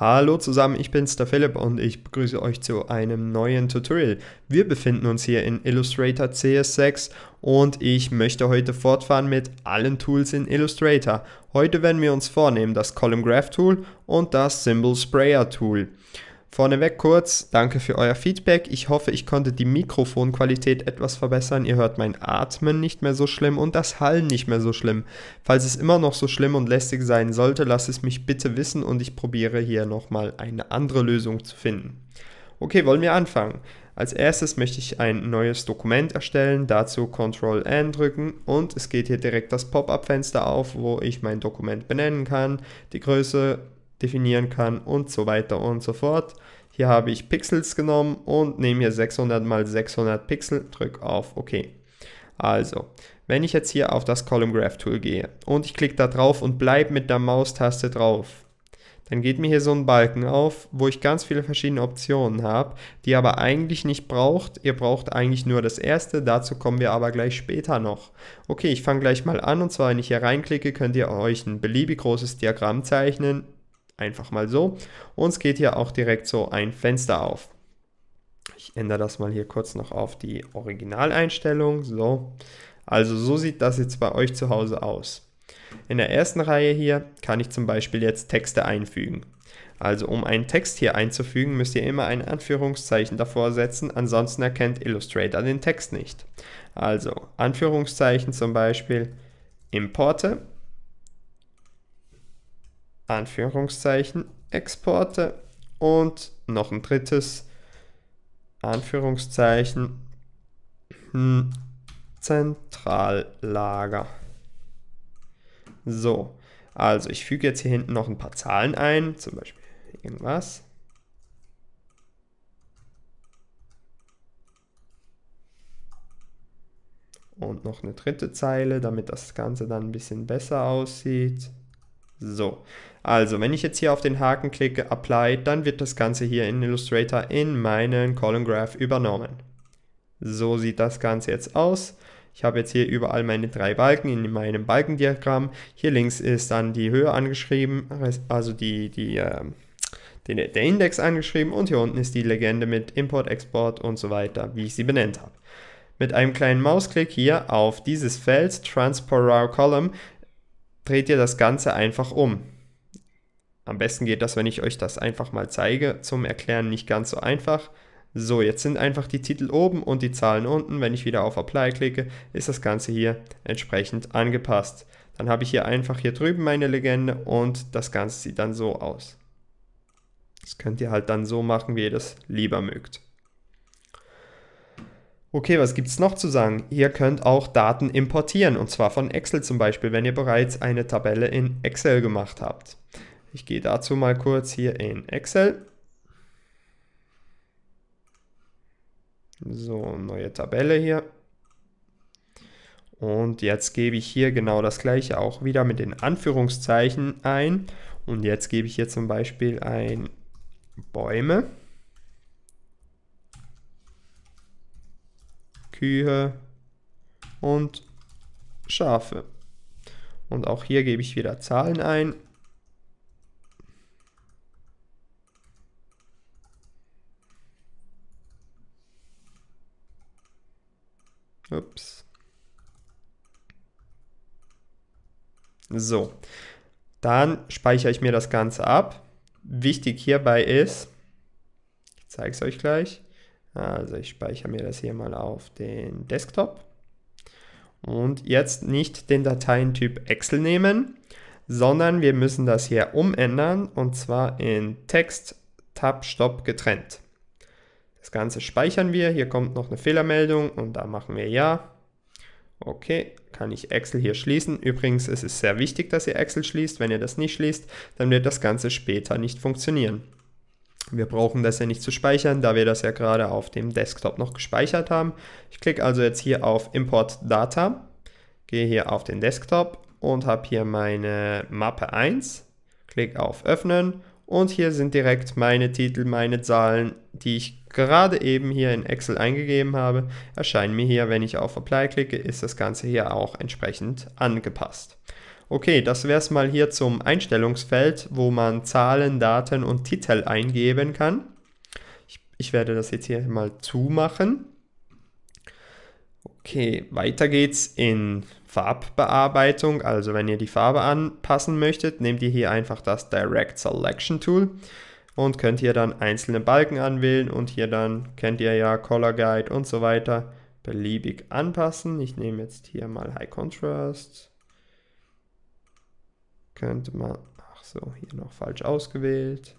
Hallo zusammen, ich bin's der Philipp und ich begrüße euch zu einem neuen Tutorial. Wir befinden uns hier in Illustrator CS6 und ich möchte heute fortfahren mit allen Tools in Illustrator. Heute werden wir uns vornehmen das Column Graph Tool und das Symbol Sprayer Tool. Vorneweg kurz, danke für euer Feedback. Ich hoffe, ich konnte die Mikrofonqualität etwas verbessern. Ihr hört mein Atmen nicht mehr so schlimm und das Hallen nicht mehr so schlimm. Falls es immer noch so schlimm und lästig sein sollte, lasst es mich bitte wissen und ich probiere hier nochmal eine andere Lösung zu finden. Okay, wollen wir anfangen. Als erstes möchte ich ein neues Dokument erstellen, dazu Ctrl N drücken und es geht hier direkt das Pop-up-Fenster auf, wo ich mein Dokument benennen kann, die Größe definieren kann und so weiter und so fort. Hier habe ich Pixels genommen und nehme hier 600 mal 600 Pixel, drücke auf OK. Also, wenn ich jetzt hier auf das Column Graph Tool gehe und ich klicke da drauf und bleibe mit der Maustaste drauf, dann geht mir hier so ein Balken auf, wo ich ganz viele verschiedene Optionen habe, die aber eigentlich nicht braucht. Ihr braucht eigentlich nur das erste, dazu kommen wir aber gleich später noch. Okay, ich fange gleich mal an und zwar, wenn ich hier reinklicke, könnt ihr euch ein beliebig großes Diagramm zeichnen einfach mal so. Uns geht hier auch direkt so ein Fenster auf. Ich ändere das mal hier kurz noch auf die Originaleinstellung. So, also so sieht das jetzt bei euch zu Hause aus. In der ersten Reihe hier kann ich zum Beispiel jetzt Texte einfügen. Also um einen Text hier einzufügen, müsst ihr immer ein Anführungszeichen davor setzen, ansonsten erkennt Illustrator den Text nicht. Also Anführungszeichen zum Beispiel Importe Anführungszeichen Exporte und noch ein drittes Anführungszeichen hm, Zentrallager. So, also ich füge jetzt hier hinten noch ein paar Zahlen ein, zum Beispiel irgendwas. Und noch eine dritte Zeile, damit das Ganze dann ein bisschen besser aussieht. So, also wenn ich jetzt hier auf den Haken klicke Apply, dann wird das Ganze hier in Illustrator in meinen Column Graph übernommen. So sieht das Ganze jetzt aus. Ich habe jetzt hier überall meine drei Balken in meinem Balkendiagramm. Hier links ist dann die Höhe angeschrieben, also die, die, äh, den, der Index angeschrieben und hier unten ist die Legende mit Import, Export und so weiter, wie ich sie benennt habe. Mit einem kleinen Mausklick hier auf dieses Feld Transport Row Column dreht ihr das Ganze einfach um. Am besten geht das, wenn ich euch das einfach mal zeige. Zum Erklären nicht ganz so einfach. So, jetzt sind einfach die Titel oben und die Zahlen unten. Wenn ich wieder auf Apply klicke, ist das Ganze hier entsprechend angepasst. Dann habe ich hier einfach hier drüben meine Legende und das Ganze sieht dann so aus. Das könnt ihr halt dann so machen, wie ihr das lieber mögt. Okay, was gibt es noch zu sagen? Ihr könnt auch Daten importieren und zwar von Excel zum Beispiel, wenn ihr bereits eine Tabelle in Excel gemacht habt. Ich gehe dazu mal kurz hier in Excel. So, neue Tabelle hier. Und jetzt gebe ich hier genau das gleiche auch wieder mit den Anführungszeichen ein. Und jetzt gebe ich hier zum Beispiel ein Bäume. Kühe und Schafe. Und auch hier gebe ich wieder Zahlen ein. Ups. So, dann speichere ich mir das Ganze ab. Wichtig hierbei ist, ich zeige es euch gleich, also ich speichere mir das hier mal auf den Desktop. Und jetzt nicht den Dateientyp Excel nehmen, sondern wir müssen das hier umändern und zwar in Text, Tab, Stop getrennt. Das Ganze speichern wir. Hier kommt noch eine Fehlermeldung und da machen wir Ja. Okay, kann ich Excel hier schließen. Übrigens, es ist sehr wichtig, dass ihr Excel schließt. Wenn ihr das nicht schließt, dann wird das Ganze später nicht funktionieren. Wir brauchen das ja nicht zu speichern, da wir das ja gerade auf dem Desktop noch gespeichert haben. Ich klicke also jetzt hier auf Import Data, gehe hier auf den Desktop und habe hier meine Mappe 1, klicke auf Öffnen und hier sind direkt meine Titel, meine Zahlen, die ich gerade eben hier in Excel eingegeben habe, erscheinen mir hier, wenn ich auf Apply klicke, ist das Ganze hier auch entsprechend angepasst. Okay, das wäre es mal hier zum Einstellungsfeld, wo man Zahlen, Daten und Titel eingeben kann. Ich, ich werde das jetzt hier mal zumachen. Okay, weiter geht's in Farbbearbeitung. Also wenn ihr die Farbe anpassen möchtet, nehmt ihr hier einfach das Direct Selection Tool und könnt hier dann einzelne Balken anwählen und hier dann kennt ihr ja Color Guide und so weiter beliebig anpassen. Ich nehme jetzt hier mal High Contrast könnte man, ach so, hier noch falsch ausgewählt.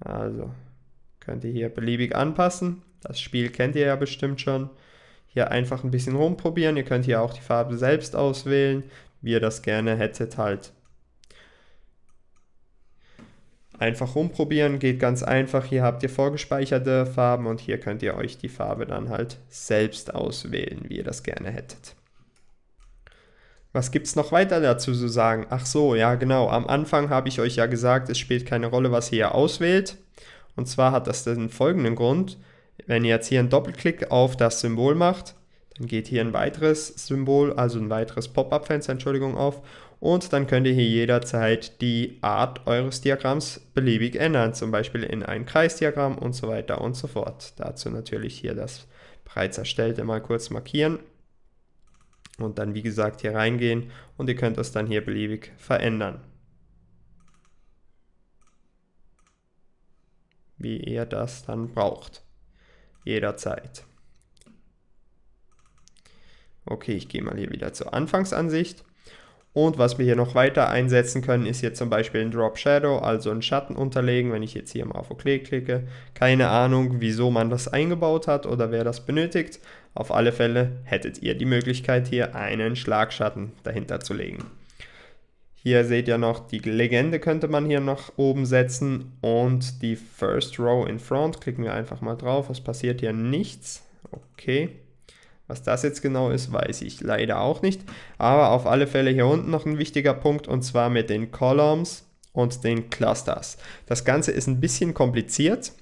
Also könnt ihr hier beliebig anpassen. Das Spiel kennt ihr ja bestimmt schon. Hier einfach ein bisschen rumprobieren. Ihr könnt hier auch die Farbe selbst auswählen, wie ihr das gerne hättet halt. Einfach rumprobieren, geht ganz einfach. Hier habt ihr vorgespeicherte Farben und hier könnt ihr euch die Farbe dann halt selbst auswählen, wie ihr das gerne hättet. Was gibt es noch weiter dazu zu sagen? Ach so, ja genau. Am Anfang habe ich euch ja gesagt, es spielt keine Rolle, was ihr auswählt. Und zwar hat das den folgenden Grund. Wenn ihr jetzt hier einen Doppelklick auf das Symbol macht, dann geht hier ein weiteres Symbol, also ein weiteres Pop-up-Fenster, Entschuldigung, auf. Und dann könnt ihr hier jederzeit die Art eures Diagramms beliebig ändern, zum Beispiel in ein Kreisdiagramm und so weiter und so fort. Dazu natürlich hier das bereits erstellte mal kurz markieren und dann wie gesagt hier reingehen und ihr könnt das dann hier beliebig verändern. Wie ihr das dann braucht. Jederzeit. Okay, ich gehe mal hier wieder zur Anfangsansicht und was wir hier noch weiter einsetzen können, ist hier zum Beispiel ein Drop Shadow, also ein Schatten unterlegen, wenn ich jetzt hier mal auf OK klicke. Keine Ahnung, wieso man das eingebaut hat oder wer das benötigt. Auf alle Fälle hättet ihr die Möglichkeit, hier einen Schlagschatten dahinter zu legen. Hier seht ihr noch, die Legende könnte man hier noch oben setzen und die First Row in Front. Klicken wir einfach mal drauf, es passiert hier nichts. Okay. Was das jetzt genau ist, weiß ich leider auch nicht. Aber auf alle Fälle hier unten noch ein wichtiger Punkt und zwar mit den Columns und den Clusters. Das Ganze ist ein bisschen kompliziert.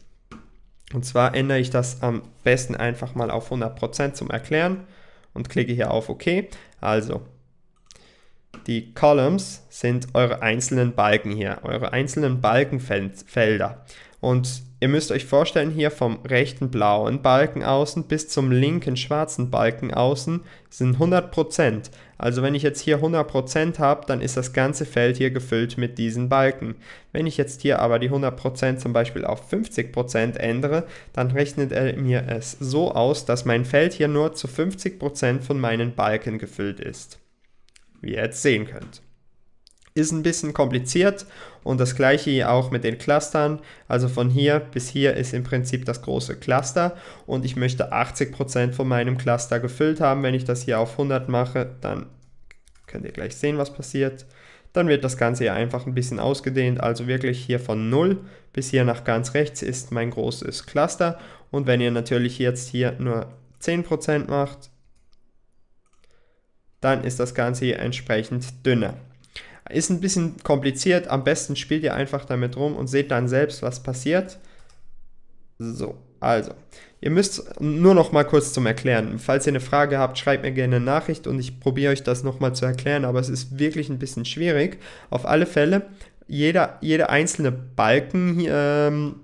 Und zwar ändere ich das am besten einfach mal auf 100% zum Erklären und klicke hier auf OK. Also, die Columns sind eure einzelnen Balken hier, eure einzelnen Balkenfelder. Und Ihr müsst euch vorstellen, hier vom rechten blauen Balken außen bis zum linken schwarzen Balken außen sind 100%. Also wenn ich jetzt hier 100% habe, dann ist das ganze Feld hier gefüllt mit diesen Balken. Wenn ich jetzt hier aber die 100% zum Beispiel auf 50% ändere, dann rechnet er mir es so aus, dass mein Feld hier nur zu 50% von meinen Balken gefüllt ist. Wie ihr jetzt sehen könnt. Ist ein bisschen kompliziert und das gleiche auch mit den Clustern. Also von hier bis hier ist im Prinzip das große Cluster und ich möchte 80% von meinem Cluster gefüllt haben. Wenn ich das hier auf 100 mache, dann könnt ihr gleich sehen, was passiert. Dann wird das Ganze hier einfach ein bisschen ausgedehnt. Also wirklich hier von 0 bis hier nach ganz rechts ist mein großes Cluster. Und wenn ihr natürlich jetzt hier nur 10% macht, dann ist das Ganze hier entsprechend dünner. Ist ein bisschen kompliziert. Am besten spielt ihr einfach damit rum und seht dann selbst, was passiert. So, also. Ihr müsst nur noch mal kurz zum Erklären. Falls ihr eine Frage habt, schreibt mir gerne eine Nachricht und ich probiere euch das noch mal zu erklären, aber es ist wirklich ein bisschen schwierig. Auf alle Fälle, jeder, jede einzelne Balken, ähm,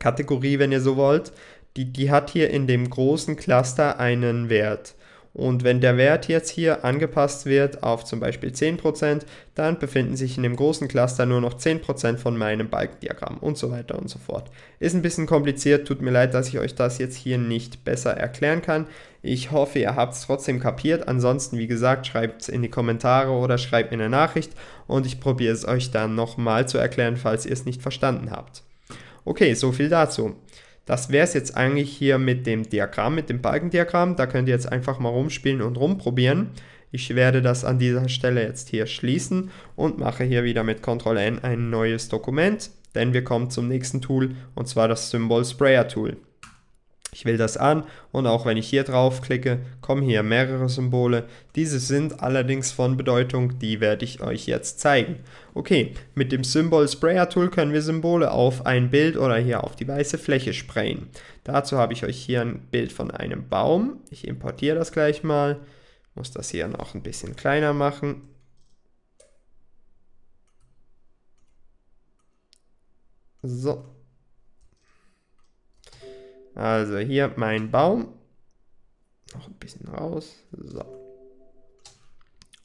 Kategorie, wenn ihr so wollt, die, die hat hier in dem großen Cluster einen Wert. Und wenn der Wert jetzt hier angepasst wird auf zum Beispiel 10%, dann befinden sich in dem großen Cluster nur noch 10% von meinem Balkendiagramm und so weiter und so fort. Ist ein bisschen kompliziert, tut mir leid, dass ich euch das jetzt hier nicht besser erklären kann. Ich hoffe, ihr habt es trotzdem kapiert. Ansonsten, wie gesagt, schreibt es in die Kommentare oder schreibt mir eine Nachricht und ich probiere es euch dann nochmal zu erklären, falls ihr es nicht verstanden habt. Okay, so viel dazu. Das wäre es jetzt eigentlich hier mit dem Diagramm, mit dem Balkendiagramm. Da könnt ihr jetzt einfach mal rumspielen und rumprobieren. Ich werde das an dieser Stelle jetzt hier schließen und mache hier wieder mit Ctrl N ein neues Dokument, denn wir kommen zum nächsten Tool und zwar das Symbol Sprayer Tool. Ich will das an und auch wenn ich hier drauf klicke, kommen hier mehrere Symbole. Diese sind allerdings von Bedeutung, die werde ich euch jetzt zeigen. Okay, mit dem Symbol Sprayer Tool können wir Symbole auf ein Bild oder hier auf die weiße Fläche sprayen. Dazu habe ich euch hier ein Bild von einem Baum. Ich importiere das gleich mal. Muss das hier noch ein bisschen kleiner machen. So, also hier mein Baum. Noch ein bisschen raus. So.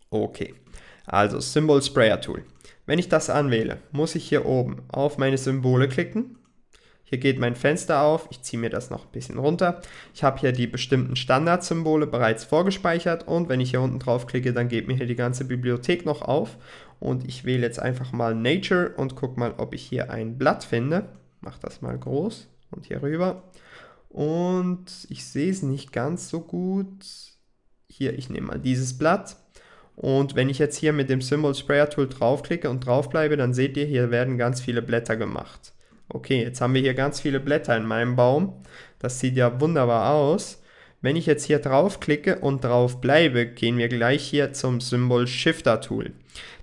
Okay. Also Symbol Sprayer Tool. Wenn ich das anwähle, muss ich hier oben auf meine Symbole klicken. Hier geht mein Fenster auf. Ich ziehe mir das noch ein bisschen runter. Ich habe hier die bestimmten Standardsymbole bereits vorgespeichert. Und wenn ich hier unten drauf klicke, dann geht mir hier die ganze Bibliothek noch auf. Und ich wähle jetzt einfach mal Nature und gucke mal, ob ich hier ein Blatt finde. Mach das mal groß und hier rüber. Und ich sehe es nicht ganz so gut. Hier, ich nehme mal dieses Blatt. Und wenn ich jetzt hier mit dem Symbol Sprayer Tool draufklicke und draufbleibe, dann seht ihr, hier werden ganz viele Blätter gemacht. Okay, jetzt haben wir hier ganz viele Blätter in meinem Baum. Das sieht ja wunderbar aus. Wenn ich jetzt hier draufklicke und draufbleibe, gehen wir gleich hier zum Symbol Shifter Tool.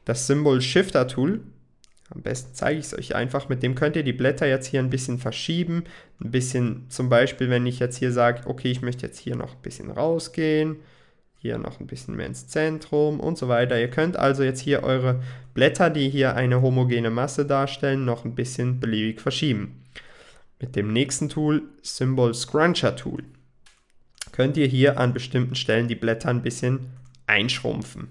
Das Symbol Shifter Tool am besten zeige ich es euch einfach. Mit dem könnt ihr die Blätter jetzt hier ein bisschen verschieben. Ein bisschen zum Beispiel, wenn ich jetzt hier sage, okay, ich möchte jetzt hier noch ein bisschen rausgehen. Hier noch ein bisschen mehr ins Zentrum und so weiter. Ihr könnt also jetzt hier eure Blätter, die hier eine homogene Masse darstellen, noch ein bisschen beliebig verschieben. Mit dem nächsten Tool, Symbol Scruncher Tool, könnt ihr hier an bestimmten Stellen die Blätter ein bisschen einschrumpfen.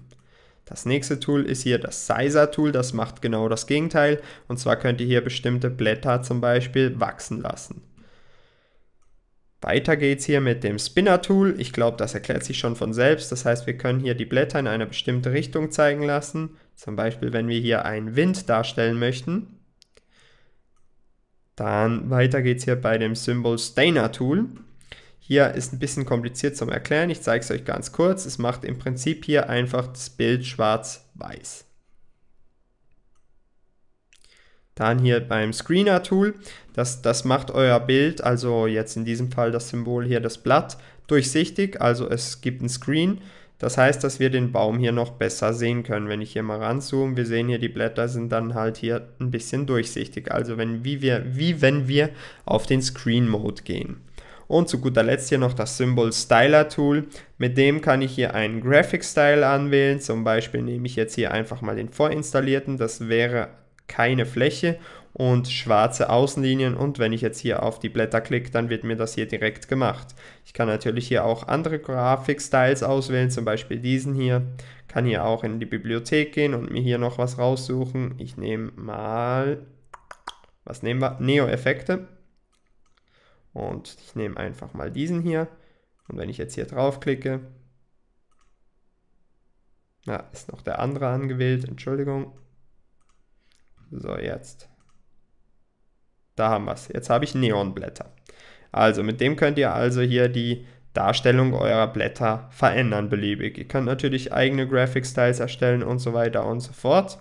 Das nächste Tool ist hier das Sizer Tool, das macht genau das Gegenteil. Und zwar könnt ihr hier bestimmte Blätter zum Beispiel wachsen lassen. Weiter geht's hier mit dem Spinner Tool. Ich glaube, das erklärt sich schon von selbst. Das heißt, wir können hier die Blätter in eine bestimmte Richtung zeigen lassen. Zum Beispiel, wenn wir hier einen Wind darstellen möchten. Dann weiter geht's hier bei dem Symbol Stainer Tool. Hier ist ein bisschen kompliziert zum Erklären, ich zeige es euch ganz kurz. Es macht im Prinzip hier einfach das Bild schwarz-weiß. Dann hier beim Screener-Tool, das, das macht euer Bild, also jetzt in diesem Fall das Symbol hier, das Blatt, durchsichtig, also es gibt ein Screen. Das heißt, dass wir den Baum hier noch besser sehen können. Wenn ich hier mal ranzoome, wir sehen hier, die Blätter sind dann halt hier ein bisschen durchsichtig. Also wenn, wie, wir, wie wenn wir auf den Screen Mode gehen. Und zu guter Letzt hier noch das Symbol Styler Tool. Mit dem kann ich hier einen Graphic Style anwählen. Zum Beispiel nehme ich jetzt hier einfach mal den vorinstallierten. Das wäre keine Fläche und schwarze Außenlinien und wenn ich jetzt hier auf die Blätter klicke, dann wird mir das hier direkt gemacht. Ich kann natürlich hier auch andere Graphic Styles auswählen, zum Beispiel diesen hier. Kann hier auch in die Bibliothek gehen und mir hier noch was raussuchen. Ich nehme mal, was nehmen wir? Neo-Effekte. Und ich nehme einfach mal diesen hier. Und wenn ich jetzt hier draufklicke, na, ist noch der andere angewählt, Entschuldigung. So, jetzt. Da haben wir es. Jetzt habe ich Neonblätter. Also mit dem könnt ihr also hier die Darstellung eurer Blätter verändern beliebig. Ihr könnt natürlich eigene Graphic Styles erstellen und so weiter und so fort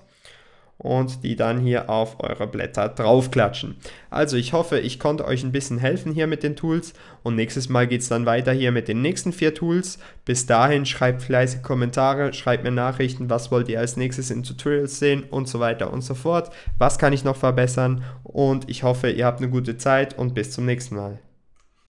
und die dann hier auf eure Blätter draufklatschen. Also ich hoffe, ich konnte euch ein bisschen helfen hier mit den Tools und nächstes Mal geht es dann weiter hier mit den nächsten vier Tools. Bis dahin schreibt fleißig Kommentare, schreibt mir Nachrichten, was wollt ihr als nächstes in Tutorials sehen und so weiter und so fort. Was kann ich noch verbessern und ich hoffe, ihr habt eine gute Zeit und bis zum nächsten Mal.